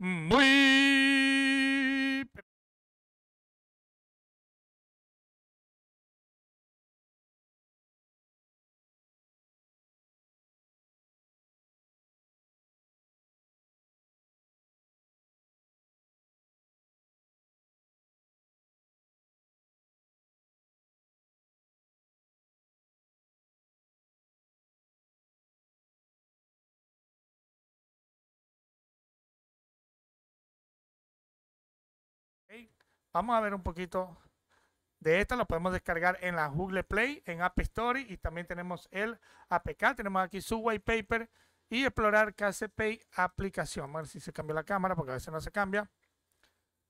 Muy Vamos a ver un poquito de esta. Lo podemos descargar en la Google Play, en App Store y también tenemos el APK. Tenemos aquí su white paper y explorar KCPay aplicación. a ver si se cambió la cámara porque a veces no se cambia.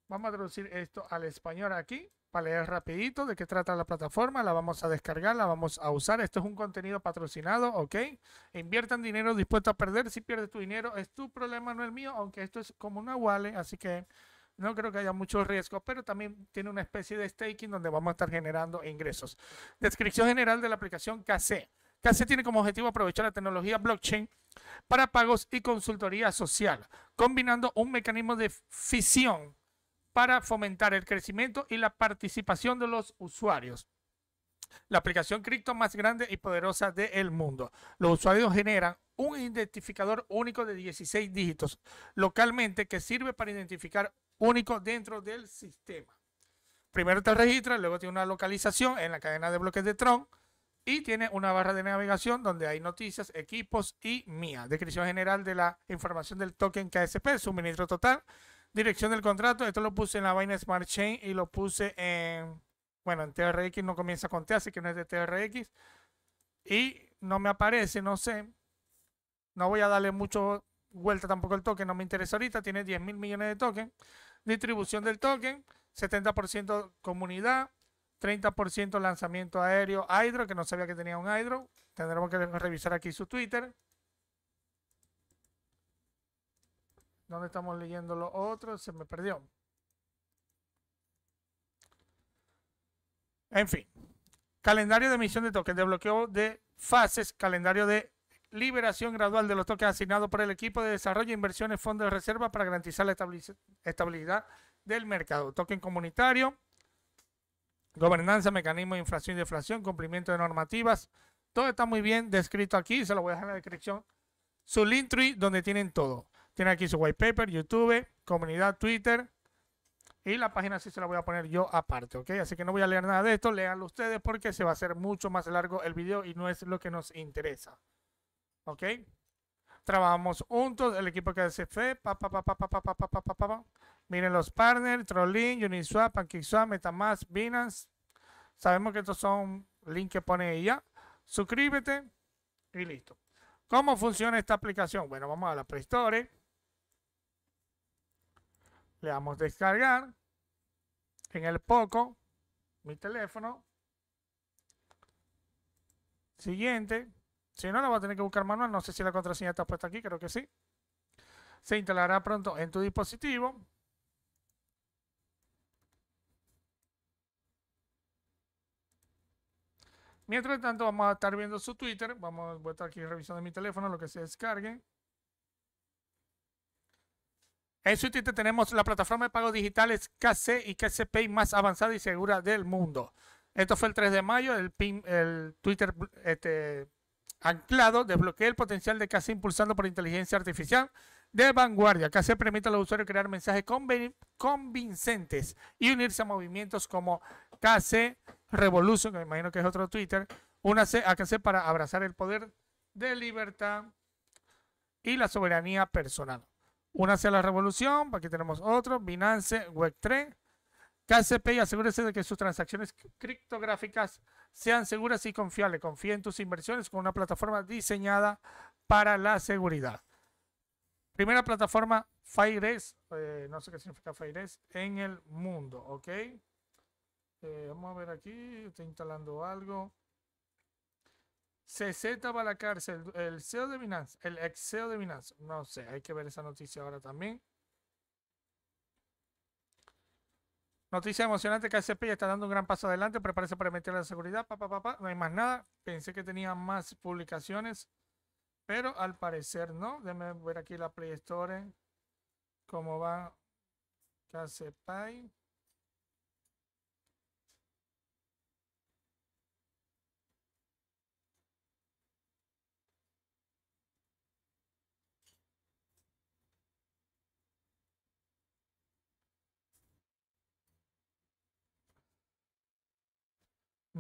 Vamos a traducir esto al español aquí para leer rapidito de qué trata la plataforma, la vamos a descargar, la vamos a usar. Esto es un contenido patrocinado, ¿ok? Inviertan dinero dispuesto a perder. Si pierdes tu dinero, es tu problema, no el mío, aunque esto es como una wallet, así que no creo que haya mucho riesgo, pero también tiene una especie de staking donde vamos a estar generando ingresos. Descripción general de la aplicación KC. KC tiene como objetivo aprovechar la tecnología blockchain para pagos y consultoría social, combinando un mecanismo de fisión para fomentar el crecimiento y la participación de los usuarios. La aplicación cripto más grande y poderosa del mundo. Los usuarios generan un identificador único de 16 dígitos localmente que sirve para identificar único dentro del sistema. Primero te registra, luego tiene una localización en la cadena de bloques de Tron y tiene una barra de navegación donde hay noticias, equipos y mía. Descripción general de la información del token KSP, suministro total, dirección del contrato. Esto lo puse en la vaina Smart Chain y lo puse en, bueno, en TRX no comienza con T, así que no es de TRX. Y no me aparece, no sé. No voy a darle mucho vuelta tampoco el token, no me interesa ahorita. Tiene 10 mil millones de tokens. Distribución del token, 70% comunidad, 30% lanzamiento aéreo Hydro, que no sabía que tenía un Hydro. Tendremos que revisar aquí su Twitter. ¿Dónde estamos leyendo lo otro? Se me perdió. En fin. Calendario de emisión de token, de bloqueo de fases, calendario de liberación gradual de los toques asignados por el equipo de desarrollo, inversiones, fondos de reserva para garantizar la estabilidad del mercado. Token comunitario, gobernanza, mecanismo de inflación y deflación, cumplimiento de normativas. Todo está muy bien descrito aquí, se lo voy a dejar en la descripción. Su Linktree, donde tienen todo. Tiene aquí su white paper, YouTube, comunidad, Twitter. Y la página sí se la voy a poner yo aparte, Así que no voy a leer nada de esto, leanlo ustedes porque se va a hacer mucho más largo el video y no es lo que nos interesa. ¿Ok? Trabajamos juntos, el equipo que hace fe, pa, pa, pa, pa, pa, pa, pa, pa, Miren los partners, Trollin, Uniswap, PancakeSwap, Metamask, Binance. Sabemos que estos son links que pone ella. Suscríbete y listo. ¿Cómo funciona esta aplicación? Bueno, vamos a la Play Store. Le damos descargar. En el Poco, mi teléfono. Siguiente. Si no, la va a tener que buscar manual. No sé si la contraseña está puesta aquí, creo que sí. Se instalará pronto en tu dispositivo. Mientras tanto, vamos a estar viendo su Twitter. Vamos, a estar aquí revisando mi teléfono, lo que se descargue. En su Twitter tenemos la plataforma de pagos digitales KC y KCPay más avanzada y segura del mundo. Esto fue el 3 de mayo, el, el Twitter este, anclado desbloquea el potencial de KC impulsando por inteligencia artificial de vanguardia. KC permite a los usuarios crear mensajes convincentes y unirse a movimientos como KC Revolution, que me imagino que es otro Twitter, una a KC para abrazar el poder de libertad y la soberanía personal. Una a la revolución, aquí tenemos otro, Binance Web3, KCP y asegúrese de que sus transacciones criptográficas sean seguras y confiables. Confía en tus inversiones con una plataforma diseñada para la seguridad. Primera plataforma FireS, eh, no sé qué significa FireS, en el mundo, ¿ok? Eh, vamos a ver aquí, estoy instalando algo. CZ va la cárcel, el CEO de Binance, el ex CEO de Binance, no sé, hay que ver esa noticia ahora también. Noticia emocionante que ya está dando un gran paso adelante. prepara para meter la seguridad. Pa, no hay más nada. Pensé que tenía más publicaciones. Pero al parecer no. Déjenme ver aquí la Play Store. ¿eh? Cómo va KCPI.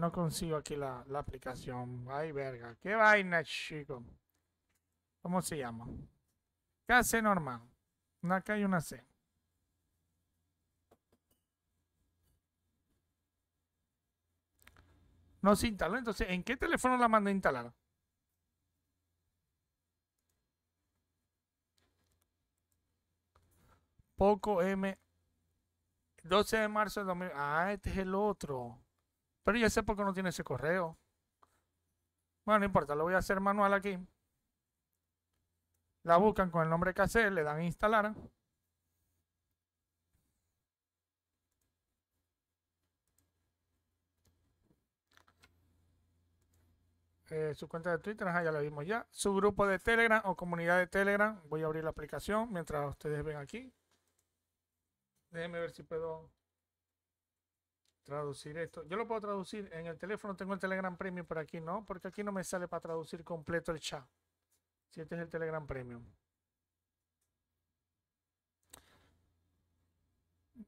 No consigo aquí la, aplicación. Ay, verga. Qué vaina, chico. ¿Cómo se llama? KC normal. Acá hay una C. No se instaló. Entonces, ¿en qué teléfono la mandé a instalar? Poco M. 12 de marzo de 2000. Ah, este es el otro. Pero ya sé por qué no tiene ese correo. Bueno, no importa, lo voy a hacer manual aquí. La buscan con el nombre que hace, le dan instalar. Eh, su cuenta de Twitter, ajá, ya la vimos ya. Su grupo de Telegram o comunidad de Telegram. Voy a abrir la aplicación mientras ustedes ven aquí. Déjenme ver si puedo Traducir esto. Yo lo puedo traducir en el teléfono. Tengo el Telegram Premium, por aquí no, porque aquí no me sale para traducir completo el chat. Si este es el Telegram Premium.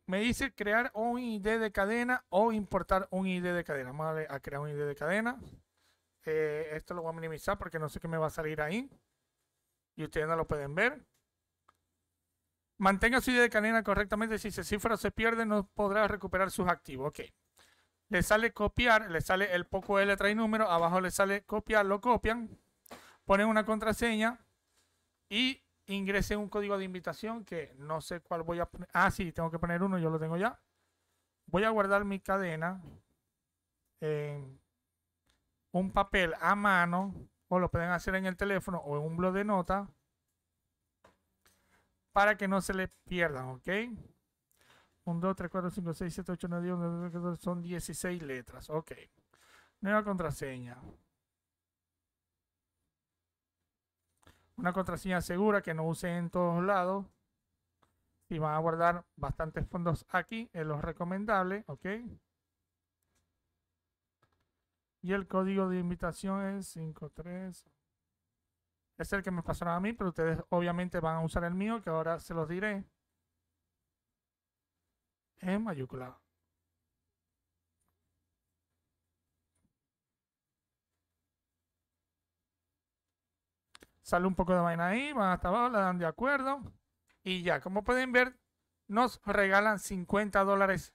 Me dice crear un ID de cadena o importar un ID de cadena. Vamos a, crear un ID de cadena. Eh, esto lo voy a minimizar porque no sé qué me va a salir ahí. Y ustedes no lo pueden ver. Mantenga su idea de cadena correctamente. Si se cifra o se pierde, no podrá recuperar sus activos. Ok. Le sale copiar, le sale el poco L y número, abajo le sale copiar, lo copian, ponen una contraseña y ingresen un código de invitación que no sé cuál voy a poner. Ah, sí, tengo que poner uno, yo lo tengo ya. Voy a guardar mi cadena en un papel a mano o lo pueden hacer en el teléfono o en un blog de notas para que no se le pierdan, ¿ok? 1, 2, 3, 4, 5, 6, 7, 8, 9, 10, 11, 12, son 16 letras, ok. Nueva contraseña. Una contraseña segura que no use en todos lados. Y van a guardar bastantes fondos aquí, es lo recomendable, ok. Y el código de invitación es 53 es que me pasaron a mí, pero ustedes obviamente van a usar el mío, que ahora se los diré en mayúscula. Sale un poco de vaina ahí, van hasta abajo, la dan de acuerdo. Y ya, como pueden ver, nos regalan 50 dólares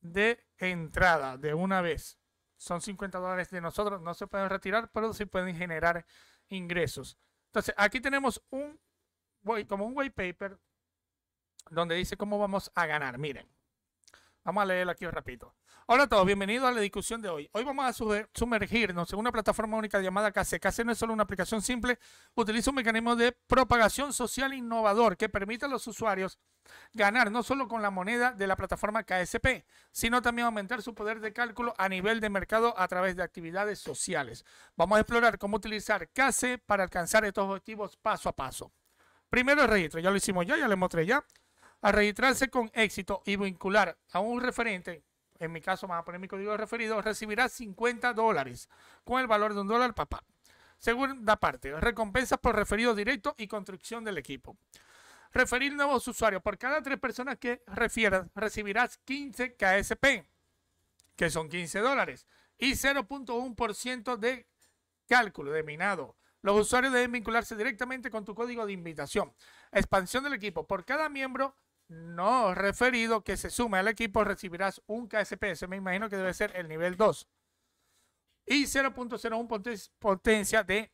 de entrada de una vez. Son 50 dólares de nosotros, no se pueden retirar, pero sí pueden generar ingresos. Entonces, aquí tenemos un, como un white paper donde dice cómo vamos a ganar. Miren, Vamos a leerla aquí un Hola a todos, bienvenidos a la discusión de hoy. Hoy vamos a sumergirnos en una plataforma única llamada KC. KC no es solo una aplicación simple, utiliza un mecanismo de propagación social innovador que permite a los usuarios ganar no solo con la moneda de la plataforma KSP, sino también aumentar su poder de cálculo a nivel de mercado a través de actividades sociales. Vamos a explorar cómo utilizar KC para alcanzar estos objetivos paso a paso. Primero el registro, ya lo hicimos ya, ya lo mostré ya a registrarse con éxito y vincular a un referente, en mi caso vamos a poner mi código de referido, recibirá 50 dólares con el valor de un dólar papá. Segunda parte, recompensas por referido directo y construcción del equipo. Referir nuevos usuarios. Por cada tres personas que refieras, recibirás 15 KSP, que son 15 dólares, y 0.1% de cálculo de minado. Los usuarios deben vincularse directamente con tu código de invitación. Expansión del equipo. Por cada miembro no referido que se suma al equipo recibirás un KSP. me imagino que debe ser el nivel 2. Y 0.01 potencia de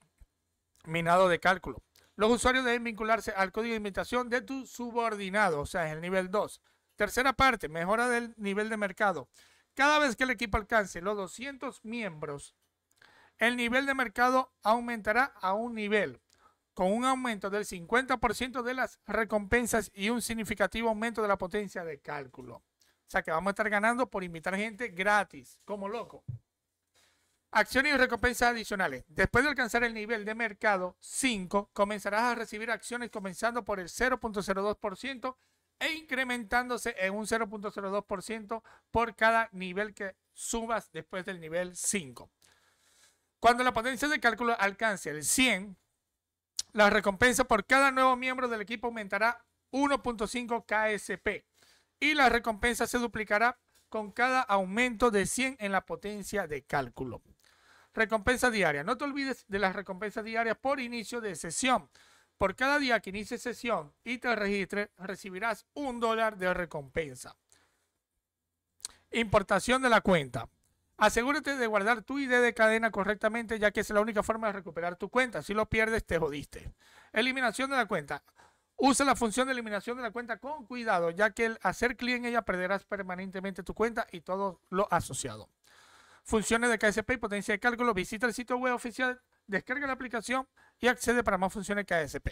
minado de cálculo. Los usuarios deben vincularse al código de invitación de tu subordinado, o sea, es el nivel 2. Tercera parte, mejora del nivel de mercado. Cada vez que el equipo alcance los 200 miembros, el nivel de mercado aumentará a un nivel con un aumento del 50% de las recompensas y un significativo aumento de la potencia de cálculo. O sea que vamos a estar ganando por invitar gente gratis, como loco. Acciones y recompensas adicionales. Después de alcanzar el nivel de mercado 5, comenzarás a recibir acciones comenzando por el 0.02% e incrementándose en un 0.02% por cada nivel que subas después del nivel 5. Cuando la potencia de cálculo alcance el 100, la recompensa por cada nuevo miembro del equipo aumentará 1.5 KSP y la recompensa se duplicará con cada aumento de 100 en la potencia de cálculo. Recompensa diaria. No te olvides de las recompensas diarias por inicio de sesión. Por cada día que inicie sesión y te registres, recibirás un dólar de recompensa. Importación de la cuenta. Asegúrate de guardar tu ID de cadena correctamente, ya que es la única forma de recuperar tu cuenta. Si lo pierdes, te jodiste. Eliminación de la cuenta. Usa la función de eliminación de la cuenta con cuidado, ya que al hacer clic en ella perderás permanentemente tu cuenta y todo lo asociado. Funciones de KSP y potencia de cálculo. Visita el sitio web oficial, descarga la aplicación y accede para más funciones KSP.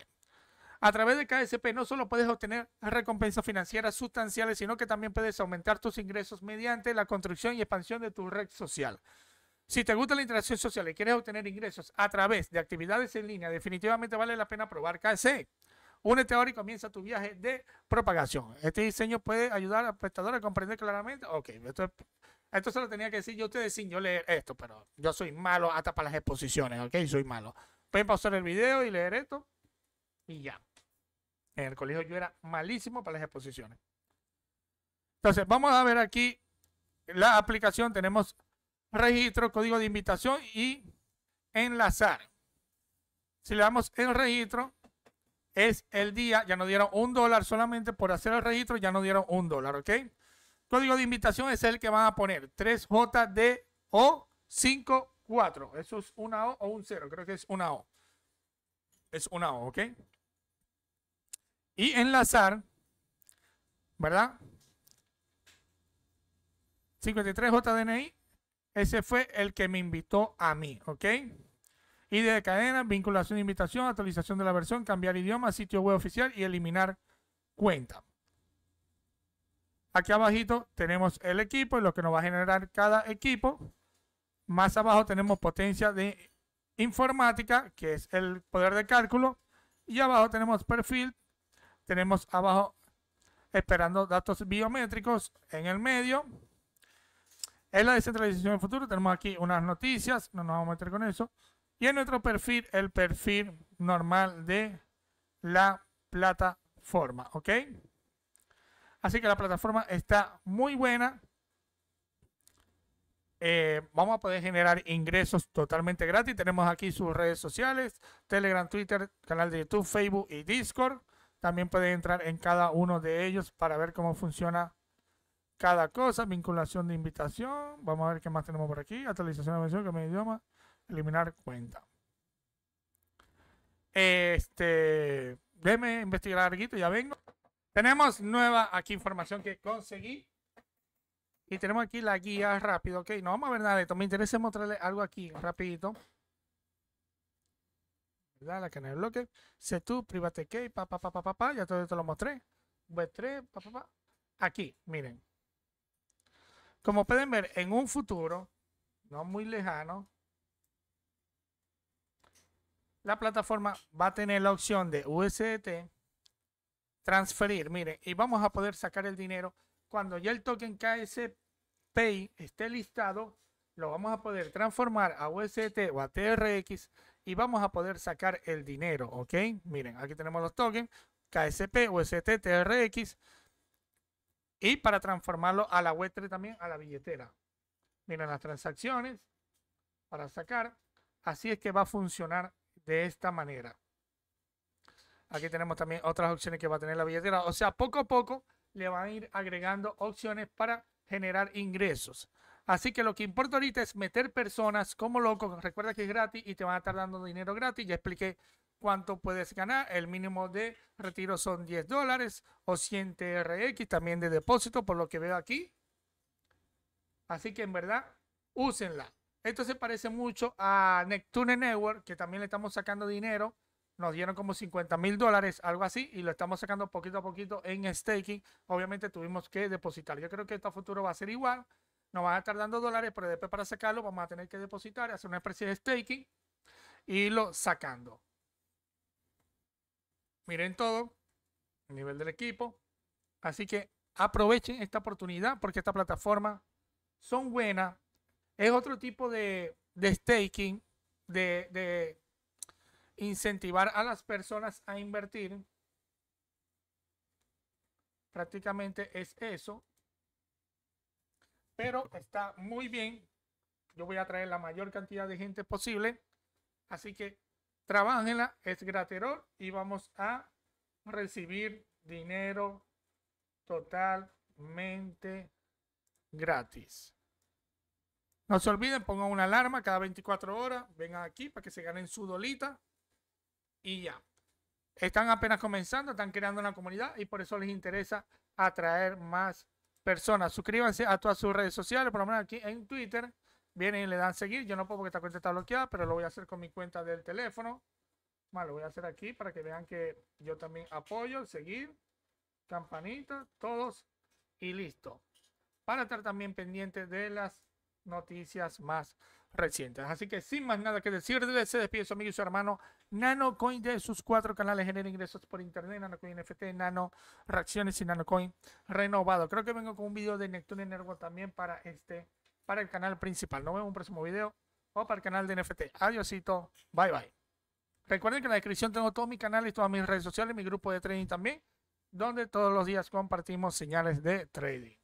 A través de KSP no solo puedes obtener recompensas financieras sustanciales, sino que también puedes aumentar tus ingresos mediante la construcción y expansión de tu red social. Si te gusta la interacción social y quieres obtener ingresos a través de actividades en línea, definitivamente vale la pena probar KSP. Únete ahora y comienza tu viaje de propagación. Este diseño puede ayudar al prestador a comprender claramente. Ok, esto, esto se lo tenía que decir yo a ustedes sin yo leer esto, pero yo soy malo hasta para las exposiciones, ok, soy malo. Pueden pausar el video y leer esto y ya. En el colegio yo era malísimo para las exposiciones. Entonces, vamos a ver aquí la aplicación. Tenemos registro, código de invitación y enlazar. Si le damos el registro, es el día. Ya nos dieron un dólar solamente por hacer el registro, ya nos dieron un dólar, ¿ok? Código de invitación es el que van a poner 3JDO54. Eso es una O o un cero. Creo que es una O. Es una O, ¿ok? y enlazar, ¿verdad? 53JDNI, ese fue el que me invitó a mí, ¿ok? Y de cadena, vinculación, de invitación, actualización de la versión, cambiar idioma, sitio web oficial y eliminar cuenta. Aquí abajito tenemos el equipo y lo que nos va a generar cada equipo. Más abajo tenemos potencia de informática, que es el poder de cálculo. Y abajo tenemos perfil, tenemos abajo esperando datos biométricos en el medio. En la descentralización del futuro tenemos aquí unas noticias, no nos vamos a meter con eso. Y en nuestro perfil, el perfil normal de la plataforma, ¿ok? Así que la plataforma está muy buena. Eh, vamos a poder generar ingresos totalmente gratis. Tenemos aquí sus redes sociales, Telegram, Twitter, canal de YouTube, Facebook y Discord. También puede entrar en cada uno de ellos para ver cómo funciona cada cosa. Vinculación de invitación. Vamos a ver qué más tenemos por aquí. Actualización de versión, que me idioma. Eliminar cuenta. Este, Deme investigar larguito, ya vengo. Tenemos nueva aquí información que conseguí. Y tenemos aquí la guía rápido, ok. No vamos a ver nada de esto. Me interesa mostrarle algo aquí, rapidito. La que bloque. Private Key, pa, pa, pa, pa, pa, ya todo te lo mostré. v 3 pa, pa, Aquí, miren. Como pueden ver, en un futuro, no muy lejano, la plataforma va a tener la opción de USDT, transferir, miren, y vamos a poder sacar el dinero cuando ya el token ksp esté listado, lo vamos a poder transformar a USDT o a TRX y vamos a poder sacar el dinero, ¿ok? Miren, aquí tenemos los tokens, KSP, UST, TRX, y para transformarlo a la web también, a la billetera. Miren las transacciones para sacar. Así es que va a funcionar de esta manera. Aquí tenemos también otras opciones que va a tener la billetera. O sea, poco a poco le van a ir agregando opciones para generar ingresos. Así que lo que importa ahorita es meter personas como locos. Recuerda que es gratis y te van a estar dando dinero gratis. Ya expliqué cuánto puedes ganar. El mínimo de retiro son 10 dólares o 100 TRX también de depósito, por lo que veo aquí. Así que en verdad, úsenla. Esto se parece mucho a Neptune Network, que también le estamos sacando dinero. Nos dieron como 50 mil dólares, algo así, y lo estamos sacando poquito a poquito en staking. Obviamente tuvimos que depositar. Yo creo que esto a futuro va a ser igual nos van a estar dando dólares, pero después para sacarlo vamos a tener que depositar, hacer una especie de staking y irlo sacando. Miren todo, A nivel del equipo. Así que aprovechen esta oportunidad porque estas plataformas son buenas. Es otro tipo de, staking, de incentivar a las personas a invertir prácticamente es eso pero está muy bien. Yo voy a traer la mayor cantidad de gente posible. Así que trabajenla, es gratero. y vamos a recibir dinero totalmente gratis. No se olviden, pongan una alarma cada 24 horas, vengan aquí para que se ganen su dolita y ya. Están apenas comenzando, están creando una comunidad y por eso les interesa atraer más personas. Suscríbanse a todas sus redes sociales, por lo menos aquí en Twitter. Vienen y le dan seguir. Yo no puedo porque esta cuenta está bloqueada, pero lo voy a hacer con mi cuenta del teléfono. lo voy a hacer aquí para que vean que yo también apoyo, seguir, campanita, todos y listo. Para estar también pendiente de las noticias más recientes. Así que sin más nada que decir, se despide su amigo y su hermano NanoCoin de sus cuatro canales genera ingresos por internet, NanoCoin NFT, Nano Reacciones y NanoCoin renovado. Creo que vengo con un video de Neptune Nervo también para este, para el canal principal. Nos vemos en un próximo video o para el canal de NFT. Adiosito, bye bye. Recuerden que en la descripción tengo todos mis canales, todas mis redes sociales, mi grupo de trading también, donde todos los días compartimos señales de trading.